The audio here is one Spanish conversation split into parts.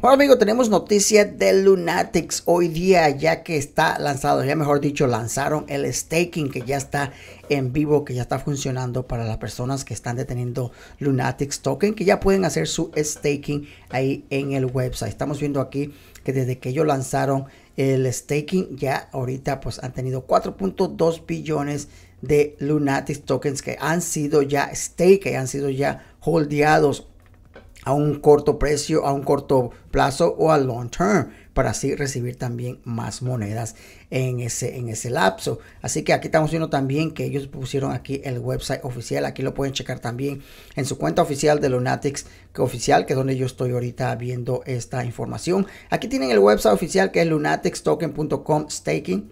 Bueno amigo, tenemos noticias de Lunatics hoy día ya que está lanzado, ya mejor dicho, lanzaron el staking que ya está en vivo, que ya está funcionando para las personas que están deteniendo Lunatics Token, que ya pueden hacer su staking ahí en el website. Estamos viendo aquí que desde que ellos lanzaron el staking ya ahorita pues han tenido 4.2 billones de Lunatics tokens que han sido ya stake, que han sido ya holdeados a un corto precio, a un corto plazo o a long term para así recibir también más monedas en ese, en ese lapso. Así que aquí estamos viendo también que ellos pusieron aquí el website oficial, aquí lo pueden checar también en su cuenta oficial de Lunatics que oficial, que es donde yo estoy ahorita viendo esta información. Aquí tienen el website oficial que es lunaticstoken.com staking.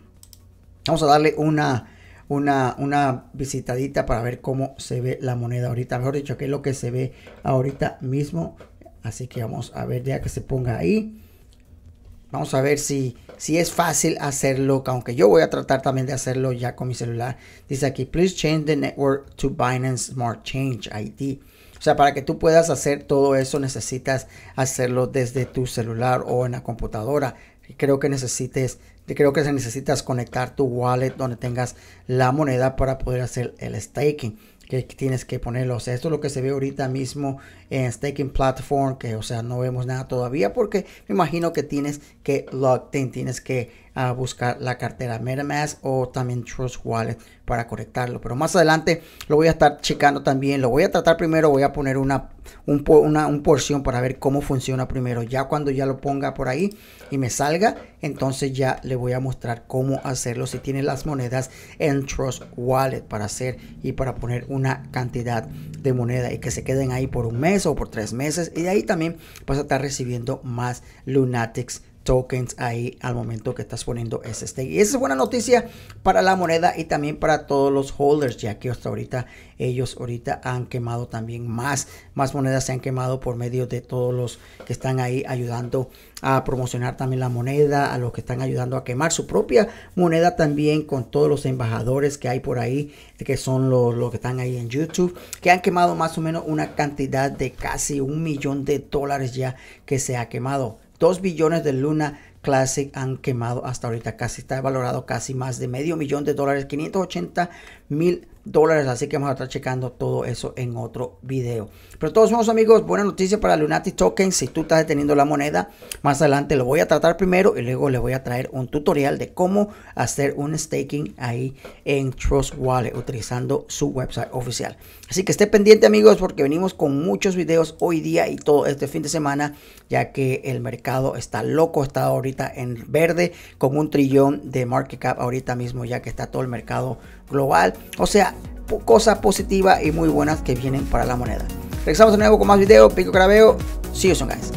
Vamos a darle una una, visitadita para ver cómo se ve la moneda ahorita. Mejor dicho, que es lo que se ve ahorita mismo. Así que vamos a ver ya que se ponga ahí. Vamos a ver si, si es fácil hacerlo, aunque yo voy a tratar también de hacerlo ya con mi celular. Dice aquí, please change the network to Binance Smart Change ID. O sea, para que tú puedas hacer todo eso necesitas hacerlo desde tu celular o en la computadora. Creo que necesites creo que se necesitas conectar tu wallet donde tengas la moneda para poder hacer el staking que tienes que ponerlo. O sea, esto es lo que se ve ahorita mismo en Staking Platform, que o sea, no vemos nada todavía porque me imagino que tienes que lo tienes que ah, buscar la cartera MetaMask o también Trust Wallet para conectarlo. Pero más adelante lo voy a estar checando también. Lo voy a tratar primero, voy a poner una, porción para ver cómo funciona primero. Ya cuando ya lo ponga por ahí y me salga, entonces ya le voy a mostrar cómo hacerlo si tiene las monedas en Trust Wallet para hacer y para poner una cantidad de moneda y que se queden ahí por un mes o por tres meses y de ahí también vas a estar recibiendo más Lunatics tokens ahí al momento que estás poniendo ese stake. Y esa es buena noticia para la moneda y también para todos los holders, ya que hasta ahorita ellos ahorita han quemado también más, más monedas se han quemado por medio de todos los que están ahí ayudando a promocionar también la moneda, a los que están ayudando a quemar su propia moneda también con todos los embajadores que hay por ahí, que son los, los que están ahí en YouTube, que han quemado más o menos una cantidad de casi un millón de dólares ya que se ha quemado. Dos billones de Luna Classic han quemado hasta ahorita. Casi está valorado casi más de medio millón de dólares, 580 mil dólares. Así que vamos a estar checando todo eso en otro video. Pero todos somos amigos, buena noticia para Lunati Token. Si tú estás deteniendo la moneda, más adelante lo voy a tratar primero y luego le voy a traer un tutorial de cómo hacer un staking ahí en Trust Wallet utilizando su website oficial. Así que esté pendiente amigos porque venimos con muchos videos hoy día y todo este fin de semana ya que el mercado está loco, está ahorita en verde con un trillón de market cap ahorita mismo ya que está todo el mercado global. O sea, cosas positivas y muy buenas que vienen para la moneda. Regresamos de nuevo con más videos, pico graveo See you soon, guys.